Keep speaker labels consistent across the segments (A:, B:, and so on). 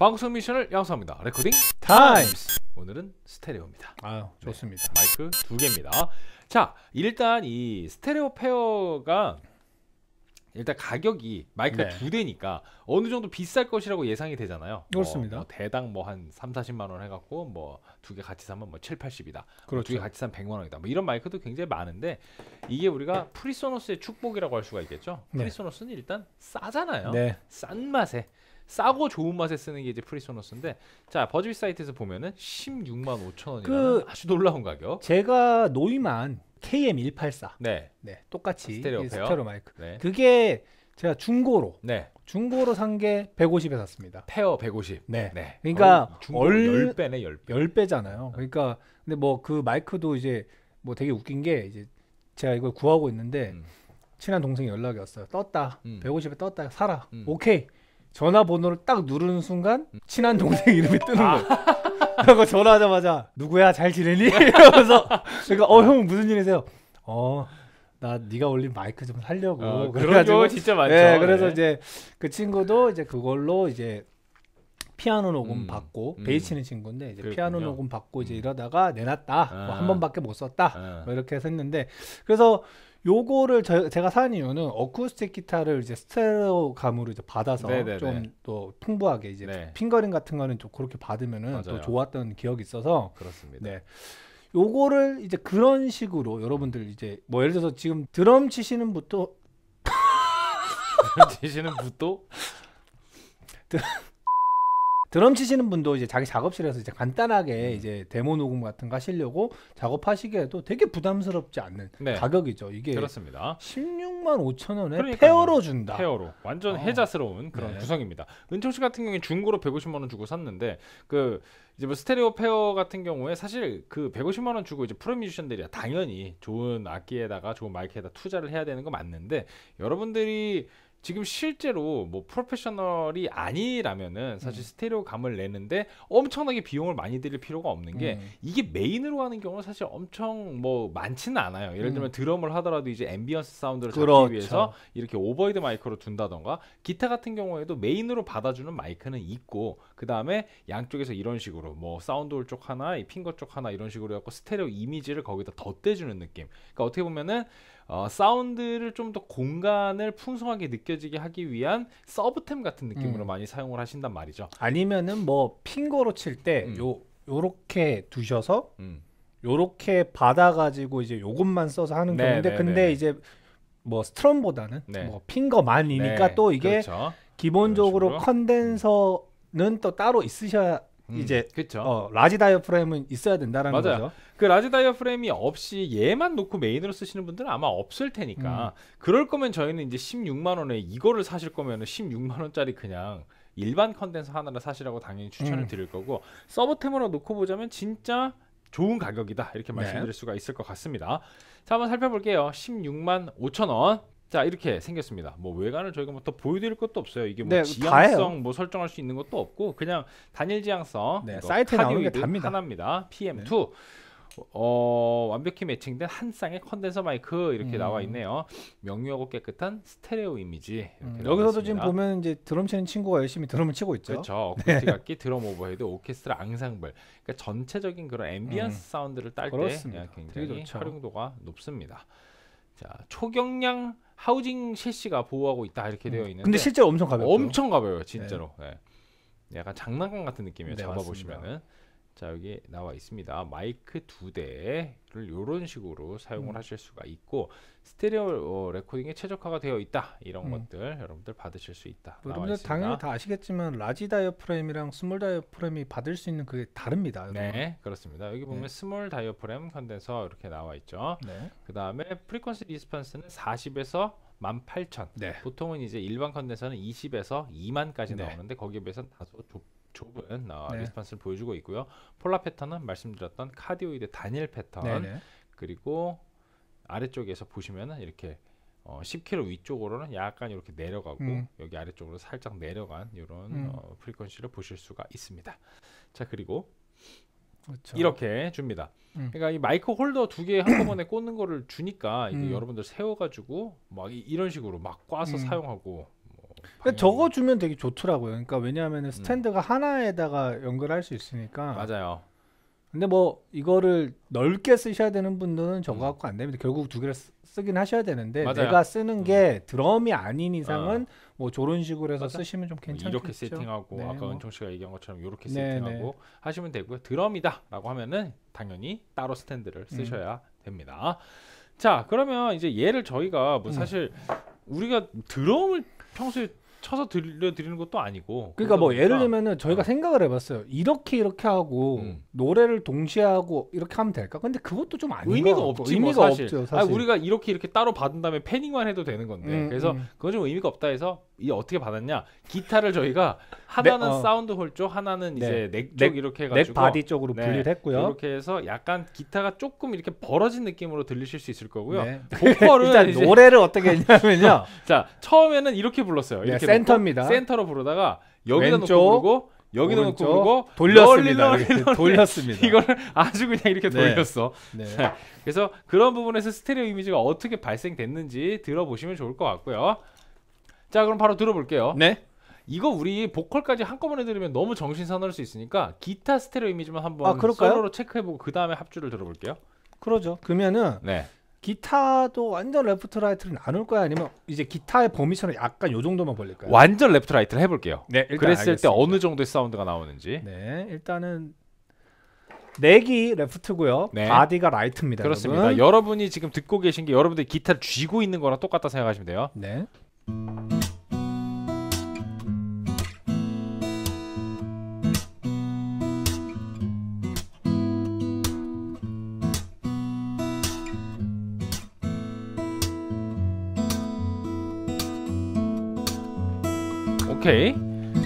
A: 방송 미션을 양성합니다. 레코딩 타임스. 오늘은 스테레오입니다. 아 좋습니다. 네, 마이크 두 개입니다. 자, 일단 이 스테레오 페어가 일단 가격이 마이크가 네. 두 대니까 어느 정도 비쌀 것이라고 예상이 되잖아요. 뭐 그렇습니다. 뭐, 뭐 대당 뭐 한 3, 40만 원 해갖고 뭐 두 개 같이 사면 뭐 7, 80이다. 뭐 그렇죠. 두 개 같이 사면 100만 원이다. 뭐 이런 마이크도 굉장히 많은데 이게 우리가 프리소노스의 축복이라고 할 수가 있겠죠. 네. 프리소노스는 일단 싸잖아요. 네. 싼 맛에 싸고 좋은 맛에 쓰는 게 이제 프리소노스인데 자 버즈비 사이트에서 보면은 16만 5천 원이라는 그
B: 아주 놀라운 가격. 제가 노이만 KM184.
A: 네. 네. 똑같이 스테레오, 스테레오 마이크. 네.
B: 그게 제가 중고로 네. 중고로 산 게 150에 샀습니다.
A: 페어 150. 네. 네. 그러니까 얼, 10배네, 10배.
B: 10배잖아요. 그러니까 근데 뭐 그 마이크도 이제 뭐 되게 웃긴 게 이제 제가 이걸 구하고 있는데 음. 친한 동생이 연락이 왔어요. 떴다. 음. 150에 떴다. 사라. 음. 오케이. 전화번호를 딱 누르는 순간 음. 친한 동생 이름이 뜨는 아. 거예요. 그래서 전화하자마자 누구야 잘 지내니? 이러면서 그러어형 무슨 일이세요? 어. 나 네가 올린 마이크 좀 살려고 어, 그런 경우 진짜 많죠. 네, 그래서 네. 이제 그 친구도 이제 그걸로 이제 피아노 녹음 음, 받고 음. 베이 치는 친구인데 이제 그렇군요. 피아노 녹음 받고 이제 음. 이러다가 내놨다 뭐 아. 뭐한 번밖에 못 썼다 아. 뭐 이렇게 했는데 그래서 요거를 저, 제가 산 이유는 어쿠스틱 기타를 이제 스테레오 감으로 이제 받아서 좀 또 풍부하게 이제 네. 핑거링 같은 거는 좀 그렇게 받으면은 맞아요. 또 좋았던 기억이 있어서 그렇습니다. 네. 요거를 이제 그런 식으로 여러분들 이제 뭐 예를 들어서 지금 드럼 치시는 분도
A: 드럼 치시는 분도
B: 드럼 치시는 분도 이제 자기 작업실에서 이제 간단하게 음. 이제 데모 녹음 같은 거 하시려고 작업하시기에도 되게 부담스럽지 않는 네.
A: 가격이죠. 이게 그렇습니다. 16만 5천 원에 페어로 준다. 페어로 완전 어. 아, 혜자스러운 네. 그런 네. 구성입니다. 은총 씨 같은 경우에 중고로 150만 원 주고 샀는데 그 이제 뭐 스테레오 페어 같은 경우에 사실 그 150만 원 주고 이제 프로 뮤지션들이야 당연히 좋은 악기에다가 좋은 마이크에다 투자를 해야 되는 거 맞는데 여러분들이 지금 실제로 뭐 프로페셔널이 아니라면은 사실 음. 스테레오 감을 내는데 엄청나게 비용을 많이 들일 필요가 없는 게 음. 이게 메인으로 하는 경우는 사실 엄청 뭐 많지는 않아요. 예를 들면 음. 드럼을 하더라도 이제 앰비언스 사운드를 잡기 그렇죠. 위해서 이렇게 오버이드 마이크로 둔다던가 기타 같은 경우에도 메인으로 받아주는 마이크는 있고 그 다음에 양쪽에서 이런 식으로 뭐 사운드 홀쪽 하나, 이 핑거 쪽 하나 이런 식으로 해갖고 스테레오 이미지를 거기다 덧대주는 느낌. 그러니까 어떻게 보면은 어, 사운드를 좀 더 공간을 풍성하게 느껴지게 하기 위한 서브템 같은 느낌으로 음. 많이 사용을 하신단 말이죠.
B: 아니면은 뭐 핑거로 칠 때요 음. 요렇게 두셔서 음. 요렇게 받아가지고 이제 요것만 써서 하는 네, 건데 네, 근데 네. 이제 뭐 스트럼보다는 네. 뭐 핑거만이니까 네, 또 이게 그렇죠.
A: 기본적으로
B: 컨덴서 는또 따로 있으셔야 음, 이제
A: 그쵸. 어, 라지 다이어프레임은 있어야 된다라는 맞아요. 거죠. 그 라지 다이어프레임이 없이 얘만 놓고 메인으로 쓰시는 분들은 아마 없을 테니까 음. 그럴 거면 저희는 이제 16만 원에 이거를 사실 거면은 16만 원짜리 그냥 일반 컨덴서 하나를 사시라고 당연히 추천을 음. 드릴 거고 서브템으로 놓고 보자면 진짜 좋은 가격이다 이렇게 네. 말씀드릴 네. 수가 있을 것 같습니다. 자 한번 살펴볼게요. 16만 5천 원. 자 이렇게 생겼습니다. 뭐 외관을 저희가 뭐더 보여드릴 것도 없어요. 이게 뭐 네, 지향성 뭐 설정할 수 있는 것도 없고 그냥 단일 지향성 네, 사이트에 나오는 게 답니다. 하나입니다. PM2 네. 어, 완벽히 매칭된 한 쌍의 컨덴서 마이크 이렇게 음. 나와 있네요. 명료하고 깨끗한 스테레오 이미지. 음. 여기서도 지금
B: 보면 이제 드럼 치는 친구가 열심히 드럼을 치고 있죠. 그렇죠. 네. 어쿠스틱
A: 악기, 드럼 오버헤드, 오케스트라 앙상블. 그러니까 전체적인 그런 앰비언스 음. 사운드를 딸 때 굉장히 활용도가 높습니다. 자 초경량 하우징 실시가 보호하고 있다 이렇게 음. 되어 있는데 근데 실제로 엄청 가볍죠. 엄청 가벼워요, 진짜로. 네. 네. 약간 장난감 같은 느낌이에요. 네, 잡아보시면은. 자 여기 나와 있습니다 마이크 두 대를 이런 식으로 사용을 음. 하실 수가 있고 스테레오 어, 레코딩에 최적화가 되어 있다 이런 음. 것들 여러분들 받으실 수 있다 뭐, 여러분들 당연히
B: 다 아시겠지만 라지 다이어프램이랑 스몰 다이어프램이 받을 수 있는 그게 다릅니다 여러네
A: 그렇습니다 여기 보면 네. 스몰 다이어프램 컨덴서 이렇게 나와 있죠 네. 그 다음에 프리퀀스 리스판스는 40에서 18,000 네. 보통은 이제 일반 컨덴서는 20에서 2만까지 나오는데 거기에 비해서 는 다소 좁 좁은 어, 네. 리스판스를 보여주고 있고요. 폴라 패턴은 말씀드렸던 카디오이드 단일 패턴 네네. 그리고 아래쪽에서 보시면은 이렇게 어, 10km 위쪽으로는 약간 이렇게 내려가고 음. 여기 아래쪽으로 살짝 내려간 이런 음. 어, 프리퀀시를 보실 수가 있습니다. 자 그리고 그렇죠. 이렇게 줍니다. 음. 그러니까 이 마이크 홀더 두 개 한꺼번에 꽂는 거를 주니까 이게 음. 여러분들 세워가지고 막 이, 런 식으로 막 꽈서 음. 사용하고
B: 방향... 저거 주면 되게 좋더라고요. 그러니까 왜냐하면 음. 스탠드가 음. 하나에다가 연결할 수 있으니까. 맞아요. 근데 뭐 이거를 넓게 쓰셔야 되는 분들은 저거 음. 갖고 안 됩니다. 결국 두 개를 쓰, 긴 하셔야 되는데 맞아요. 내가 쓰는 게 음. 드럼이 아닌 이상은 어. 뭐 저런 식으로 해서 맞아. 쓰시면 좀 뭐 괜찮겠죠. 이렇게 세팅하고 네, 아까 뭐. 은총 씨가 얘기한 것처럼 이렇게 네, 세팅하고 네.
A: 하시면 되고요. 드럼이다라고 하면은 당연히 따로 스탠드를 쓰셔야 음. 됩니다. 자 그러면 이제 얘를 저희가 뭐 사실 음. 우리가 드럼을 평소에 쳐서 들려드리는 것도 아니고 그러니까 뭐 예를
B: 들면은 저희가 어. 생각을 해봤어요 이렇게 이렇게 하고 음. 노래를 동시에 하고 이렇게 하면 될까 근데 그것도 좀 아닌 의미가 없지 뭐 의미가 뭐 사실. 없죠 사실. 아니, 우리가
A: 이렇게 이렇게 따로 받은 다음에 패닝만 해도 되는 건데 음, 그래서 음. 그건 좀 의미가 없다 해서 이 어떻게 받았냐 기타를 저희가 하나는 네, 어. 사운드 홀 쪽, 하나는 네. 이제 넥쪽 이렇게 해가지고 넥 바디 쪽으로 네, 분리를 했고요. 이렇게 해서 약간 기타가 조금 이렇게 벌어진 느낌으로 들리실 수 있을 거고요. 네. 보컬은 일단 이제... 노래를 어떻게 했냐면요. 자 처음에는 이렇게 불렀어요. 이렇게 센터입니다. 센터로 부르다가 여기다 왼쪽, 놓고 부르고 여기다 놓고 부르고 돌렸습니다. 널리, 널리, 널리, 돌렸습니다. 이걸 아주 그냥 이렇게 네. 돌렸어. 네. 그래서 그런 부분에서 스테레오 이미지가 어떻게 발생됐는지 들어보시면 좋을 것 같고요. 자, 그럼 바로 들어볼게요. 네. 이거 우리 보컬까지 한꺼번에 들으면 너무 정신 사나울 수 있으니까 기타 스테레오 이미지만 한번 아, 솔로로 체크해보고 그 다음에 합주를 들어볼게요.
B: 그러죠. 그러면은 네. 기타도 완전 레프트 라이트를 나눌 거야 아니면 이제 기타의 범위처럼 약간 요 정도만 벌릴까요?
A: 완전 레프트 라이트를 해볼게요. 네, 그랬을 알겠습니다. 때 어느 정도의 사운드가 나오는지.
B: 네, 일단은
A: 넥이 레프트고요. 네. 바디가 라이트입니다. 그렇습니다. 여러분. 이 지금 듣고 계신 게여러분들 기타를 쥐고 있는 거랑 똑같다 생각하시면 돼요. 네.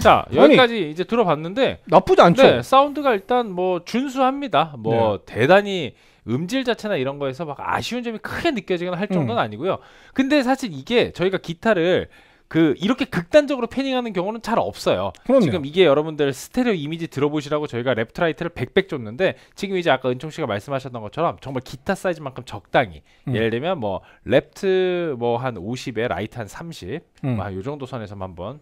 A: 자 여기까지 이제 들어봤는데 나쁘지 않죠. 네, 사운드가 일단 뭐 준수합니다. 뭐 네. 대단히 음질 자체나 이런 거에서 막 아쉬운 점이 크게 느껴지거나 할 정도는 음. 아니고요. 근데 사실 이게 저희가 기타를 그 이렇게 극단적으로 패닝하는 경우는 잘 없어요. 그럼요. 지금 이게 여러분들 스테레오 이미지 들어보시라고 저희가 랩트라이트를 100백 줬는데 지금 이제 아까 은총 씨가 말씀하셨던 것처럼 정말 기타 사이즈만큼 적당히 음. 예를 들면 뭐 랩트 뭐 한 50에 라이트 한 30, 음. 뭐요 아, 정도 선에서 만 한번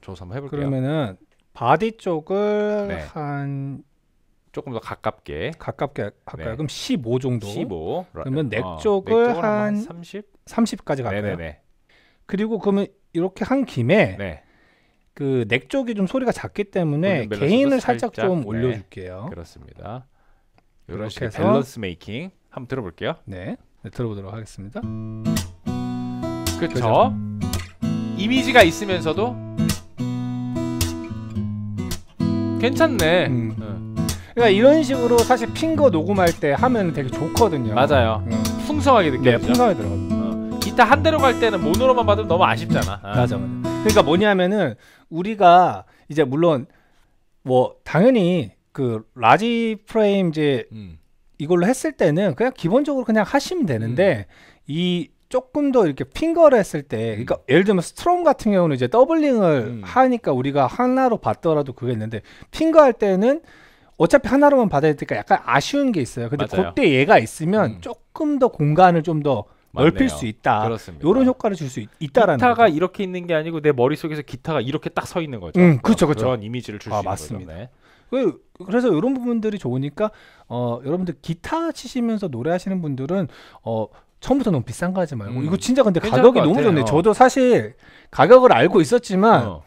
A: 조사 한번 해볼게요. 그러면은
B: 바디 쪽을 네. 한 조금 더 가깝게 가깝게 할까요? 네. 그럼 15 정도. 15. 그러면 넥 어, 쪽을 한 30? 30까지 갈까요? 네네네. 그리고 그러면 이렇게 한 김에 네. 그넥 쪽이 좀 소리가 작기 때문에 게인을 살짝, 살짝, 좀 네. 올려줄게요.
A: 그렇습니다. 이런 식의 밸런스 메이킹 한번 들어볼게요. 네, 네 들어보도록 하겠습니다. 그렇죠. 이미지가 있으면서도 괜찮네. 음. 음. 그러니까 이런 식으로
B: 사실 핑거 녹음할 때 하면 되게 좋거든요.
A: 맞아요. 음. 풍성하게 느껴져. 네, 풍성하게 들어가. 어. 기타 한 대로 갈 때는 모노로만 받으면 너무 아쉽잖아. 아. 맞아,
B: 그러니까 뭐냐면은 우리가 이제 물론 뭐 당연히 그 라지 프레임 이제 음. 이걸로 했을 때는 그냥 기본적으로 그냥 하시면 되는데 음. 이 조금 더 이렇게 핑거를 했을 때, 음. 그러니까 예를 들면 스트롬 같은 경우는 이제 더블링을 음. 하니까 우리가 하나로 받더라도 그게 있는데 핑거 할 때는 어차피 하나로만 받아야 되니까 약간 아쉬운 게 있어요. 근데 맞아요. 그때 얘가 있으면 음. 조금 더 공간을 좀 더 넓힐 수
A: 있다. 그렇습니다. 이런 효과를 줄 수 있다라는. 기타가 거죠. 이렇게 있는 게 아니고 내 머릿 속에서 기타가 이렇게 딱 서 있는 거죠. 음, 그렇죠, 그렇죠. 그런 이미지를 줄수 아, 있는 맞습니다. 거죠. 네.
B: 그, 그래서 이런 부분들이 좋으니까 어, 여러분들 기타 치시면서 노래하시는 분들은 어, 처음부터 너무 비싼 거 하지 말고 음. 이거 진짜 근데 가격이 너무 좋네. 저도 사실 가격을 알고 어. 있었지만 어.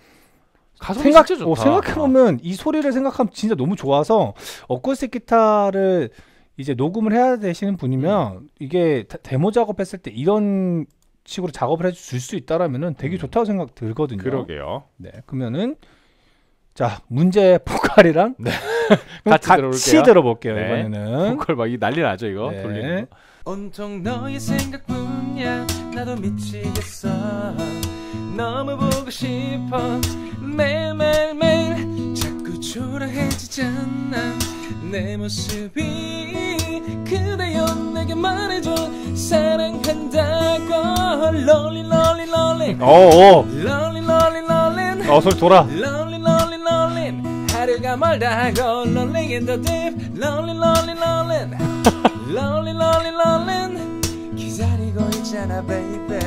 B: 생각 어, 생각해 보면 어. 이 소리를 생각하면 진짜 너무 좋아서 어쿠스틱 기타를 이제 녹음을 해야 되시는 분이면 음. 이게 데모 작업했을 때 이런 식으로 작업을 해줄 수 있다라면은 되게 음. 좋다고 생각 들거든요. 그러게요. 네, 그러면은 자 문제 포칼이랑 네. 같이, 같이, 들어볼게요. 들어볼게요
A: 네. 이번에는 포칼 막 난리 나죠 이거 네. 돌리는
C: 거. 온통 너의 생각뿐이야 나도 미치겠어 너무 보고 싶어 매일매일매일 자꾸 초라해지잖아 내 모습이 그대여 내게 말해줘 사랑한다고 롤리 롤리 롤리 어어 어. 롤리 롤리 롤리 어 소리 돌아 롤리 롤리 롤리 하루가 멀다 하고 롤링 인더 딥 롤리 롤리 롤리 롤리 롤리 롤리 있잖아, baby.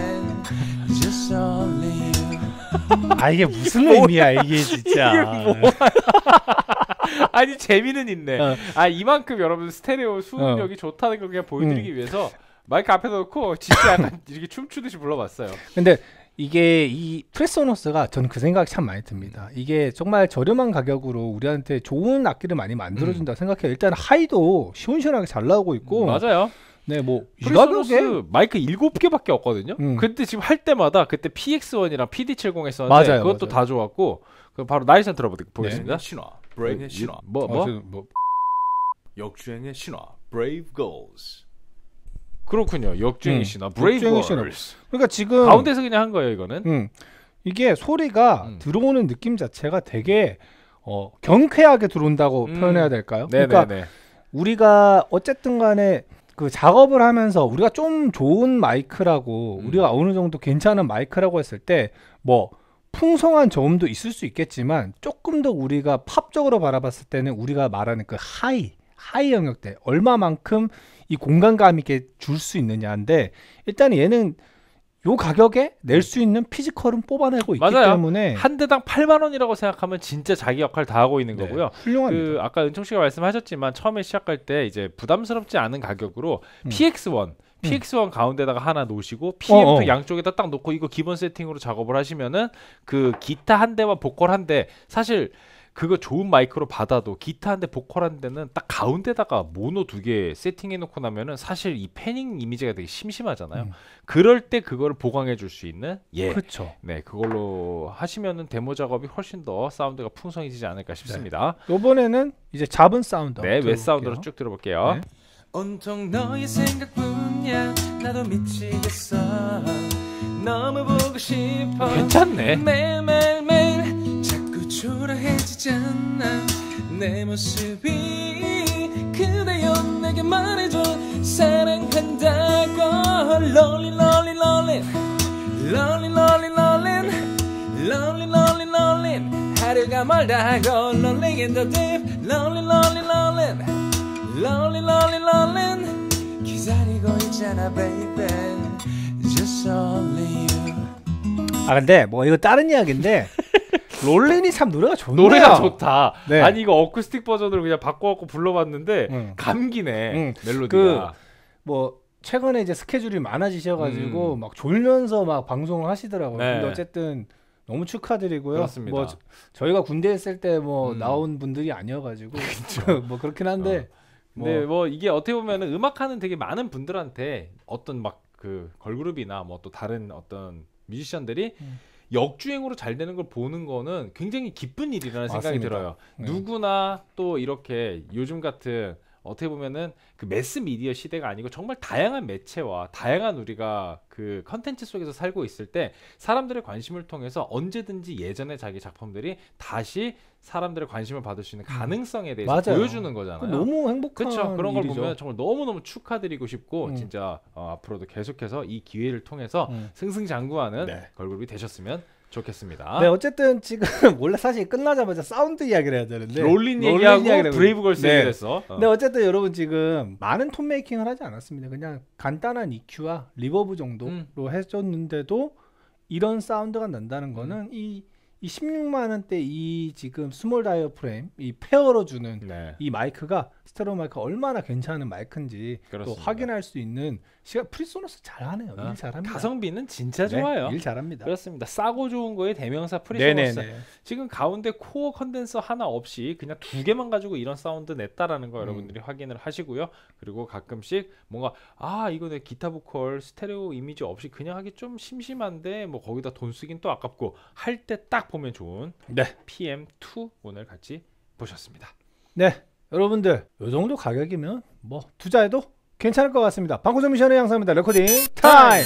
C: Just only you.
A: 아 이게 무슨 뭐- 의미야 이게 진짜. 이게 뭐 아니 재미는 있네. 어. 아 이만큼 여러분 스테레오 수음력이 어. 좋다는 걸 그냥 보여드리기 음. 위해서 마이크 앞에 놓고 진짜 이렇게 춤추듯이 불러봤어요.
B: 근데 이게 이 프레소노스가 저는 그 생각이 참 많이 듭니다. 이게 정말 저렴한 가격으로 우리한테 좋은 악기를 많이 만들어준다 음. 생각해요. 일단 하이도 시원시원하게 잘 나오고 있고. 음, 맞아요. 네, 뭐이리소노스
A: 마이크 일곱 개밖에 없거든요. 음. 근데 지금 할 때마다 그때 PX1이랑 PD70 했었는데 맞아요, 네, 그것도 맞아요. 다 좋았고 그 바로 나이션 들어보겠습니다. 네. 네. 신화, 브레이브의 어, 신화. 뭐 어, 뭐? 아, 뭐? 역주행의 신화, 브레이브 걸스. 그렇군요. 역주행의 음. 신화, 브레이브 걸스. 그러니까 지금 가운데서 그냥 한 거예요, 이거는.
B: 음. 이게 소리가 음. 들어오는 느낌 자체가 되게 어, 경쾌하게 들어온다고 음. 표현해야 될까요? 네네네. 그러니까 우리가 어쨌든 간에 그 작업을 하면서 우리가 좀 좋은 마이크라고 음. 우리가 어느 정도 괜찮은 마이크라고 했을 때 뭐 풍성한 저음도 있을 수 있겠지만 조금 더 우리가 팝적으로 바라봤을 때는 우리가 말하는 그 하이 하이 영역대 얼마만큼 이 공간감 있게 줄 수 있느냐인데 일단 얘는 요 가격에 낼수 네. 있는 피지컬은 뽑아내고 있기 맞아요. 때문에 한
A: 대당 8만 원이라고 생각하면 진짜 자기 역할 다 하고 있는 네, 거고요. 네, 훌륭합니다. 그 아까 은총 씨가 말씀하셨지만 처음에 시작할 때 이제 부담스럽지 않은 가격으로 음. PX1 PX1 음. 가운데다가 하나 놓으시고 PF 어, 어. 양쪽에다 딱 놓고 이거 기본 세팅으로 작업을 하시면은 그 기타 한 대와 보컬 한 대 사실 그거 좋은 마이크로 받아도 기타 한데 보컬 한데는딱 가운데다가 모노 두 개 세팅해 놓고 나면은 사실 이 패닝 이미지가 되게 심심하잖아요. 음. 그럴 때그거를 보강해 줄 수 있는 예. 그렇죠. 네, 그걸로 하시면은 데모 작업이 훨씬 더 사운드가 풍성해지지 않을까 싶습니다.
B: 네. 이번에는 이제 잡은 사운드. 네, 웹 사운드로
A: 쭉 들어볼게요. 네.
C: 온통 너의 생각뿐이야 나도 미치겠어 너무 보고 싶어 괜찮네 초라해지잖아 내 모습이 그대여 내게 말해줘 사랑한다고 Lonely lonely lonely Lonely lonely lonely Lonely lonely lonely 하루가 멀다고 Lonely in the deep Lonely lonely lonely Lonely lonely lonely 기다리고 있잖아 baby Just only you
B: 아 근데 뭐 이거 다른 이야기인데 롤린이 참 노래가 좋네 노래가 좋다.
A: 네. 아니 이거 어쿠스틱 버전으로 그냥 바꿔갖고 불러봤는데 음. 감기네 음. 멜로디가. 그뭐 최근에 이제 스케줄이 많아지셔가지고 음. 막
B: 졸면서 막 방송을 하시더라고요. 네. 근데 어쨌든 너무 축하드리고요. 그렇습니다. 뭐 저, 희가 군대 있을 때뭐 음. 나온 분들이 아니어가지고 뭐 그렇긴 한데. 어.
A: 뭐 근데 뭐 이게 어떻게 보면 음악하는 되게 많은 분들한테 어떤 막 그 걸그룹이나 뭐 또 다른 어떤 뮤지션들이 음. 역주행으로 잘 되는 걸 보는 거는 굉장히 기쁜 일이라는 생각이 맞습니다. 들어요. 네. 누구나 또 이렇게 요즘 같은 어떻게 보면은 그 매스 미디어 시대가 아니고 정말 다양한 매체와 다양한 우리가 그 컨텐츠 속에서 살고 있을 때 사람들의 관심을 통해서 언제든지 예전의 자기 작품들이 다시 사람들의 관심을 받을 수 있는 음. 가능성에 대해서 맞아요. 보여주는 거잖아요. 너무 행복한 그쵸? 그런 걸 일이죠. 보면 정말 너무너무 축하드리고 싶고 음. 진짜 어, 앞으로도 계속해서 이 기회를 통해서 음. 승승장구하는 네. 걸그룹이 되셨으면 좋겠습니다. 네,
B: 어쨌든 지금 원래 사실 끝나자마자 사운드 이야기를 해야 되는데 롤린, 얘기하고 브레이브걸스 네. 얘기를 했어. 어. 어쨌든 여러분 지금 많은 톤 메이킹을 하지 않았습니다. 그냥 간단한 EQ와 리버브 정도로 음. 해줬는데도 이런 사운드가 난다는 음. 거는 음. 이, 이 16만 원대 이 지금 스몰 다이어프레임 이 페어로 주는 네. 이 마이크가 스테레오 마이크 얼마나 괜찮은 마이크인지 그렇습니다. 또 확인할 수 있는 시가프리소너스 잘하네요. 어. 일 잘합니다.
A: 가성비는 진짜 네, 좋아요. 일 잘합니다. 그렇습니다. 싸고 좋은 거에 대명사 프리소너스 네네네. 지금 가운데 코어 컨덴서 하나 없이 그냥 두 개만 가지고 이런 사운드 냈다라는 거 음. 여러분들이 확인을 하시고요. 그리고 가끔씩 뭔가 아 이거 내 기타 보컬 스테레오 이미지 없이 그냥 하기 좀 심심한데 뭐 거기다 돈 쓰긴 또 아깝고 할 때 딱 보면 좋은 네. PM2 오늘 같이 보셨습니다.
B: 네. 여러분들 이 정도 가격이면 뭐 투자해도 괜찮을 것 같습니다. 방구석 미션의 양상입니다. 레코딩 타임!